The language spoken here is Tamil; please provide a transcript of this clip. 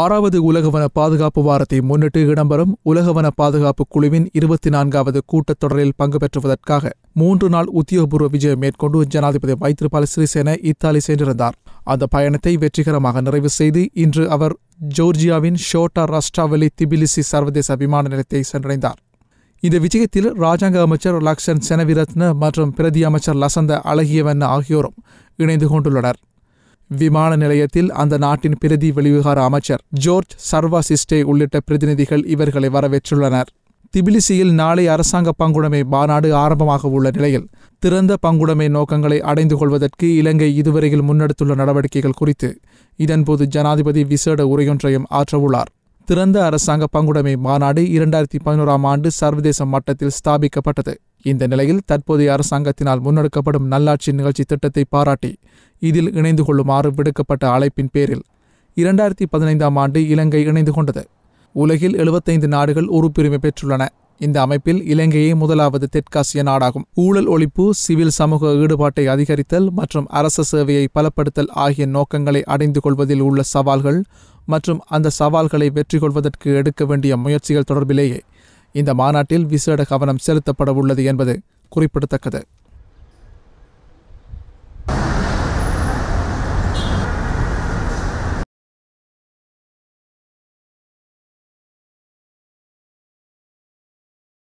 ஆறாவது உலகவன பாதுகாப்பு வாரத்தை முன்னிட்டு இடம்பெறும் உலகவன பாதுகாப்பு குழுவின் இருபத்தி நான்காவது கூட்டத் தொடரில் பங்கு பெற்றுவதற்காக மூன்று நாள் உத்தியோகபூர்வ விஜயம் மேற்கொண்டு ஜனாதிபதி மைத்ரிபால சிறிசேன இத்தாலி சென்றிருந்தார் அந்த பயணத்தை வெற்றிகரமாக நிறைவு செய்து இன்று அவர் ஜோர்ஜியாவின் ஷோட்டா ராஸ்டாவலி திபிலிசி சர்வதேச விமான நிலையத்தை சென்றடைந்தார் இந்த விஜயத்தில் ராஜாங்க அமைச்சர் லக்ஷன் செனவிரத்ன மற்றும் பிரதி அமைச்சர் லசந்த அழகியவன் ஆகியோரும் இணைந்து கொண்டுள்ளனர் விமான நிலையத்தில் அந்த நாட்டின் பிரதி வெளிவிகார அமைச்சர் ஜோர்ஜ் சர்வாசிஸ்டே உள்ளிட்ட பிரதிநிதிகள் இவர்களை வரவேற்றுள்ளனர் திபிலிசியில் நாளை அரசாங்க பங்குடைமை மாநாடு ஆரம்பமாக உள்ள நிலையில் திறந்த பங்குடைமை நோக்கங்களை அடைந்து கொள்வதற்கு இலங்கை இதுவரையில் முன்னெடுத்துள்ள நடவடிக்கைகள் குறித்து இதன்போது ஜனாதிபதி விசேட உரையொன்றையும் ஆற்றவுள்ளார் திறந்த அரசாங்க பங்குடைமை மாநாடு இரண்டாயிரத்தி பதினோராம் ஆண்டு சர்வதேச மட்டத்தில் ஸ்தாபிக்கப்பட்டது இந்த நிலையில் தற்போதைய அரசாங்கத்தினால் முன்னெடுக்கப்படும் நல்லாட்சி நிகழ்ச்சி திட்டத்தை பாராட்டி இதில் இணைந்து கொள்ளுமாறு விடுக்கப்பட்ட அழைப்பின் பேரில் இரண்டாயிரத்தி பதினைந்தாம் ஆண்டு இலங்கை இணைந்து கொண்டது உலகில் எழுபத்தைந்து நாடுகள் உறுப்புரிமை பெற்றுள்ளன இந்த அமைப்பில் இலங்கையே முதலாவது தெற்காசிய நாடாகும் ஊழல் ஒழிப்பு சிவில் சமூக ஈடுபாட்டை அதிகரித்தல் மற்றும் அரச சேவையை பலப்படுத்தல் ஆகிய நோக்கங்களை அடைந்து கொள்வதில் உள்ள சவால்கள் மற்றும் அந்த சவால்களை வெற்றி கொள்வதற்கு எடுக்க வேண்டிய முயற்சிகள் தொடர்பிலேயே இந்த மாநாட்டில் விசேட கவனம் செலுத்தப்பட உள்ளது என்பது குறிப்பிடத்தக்கது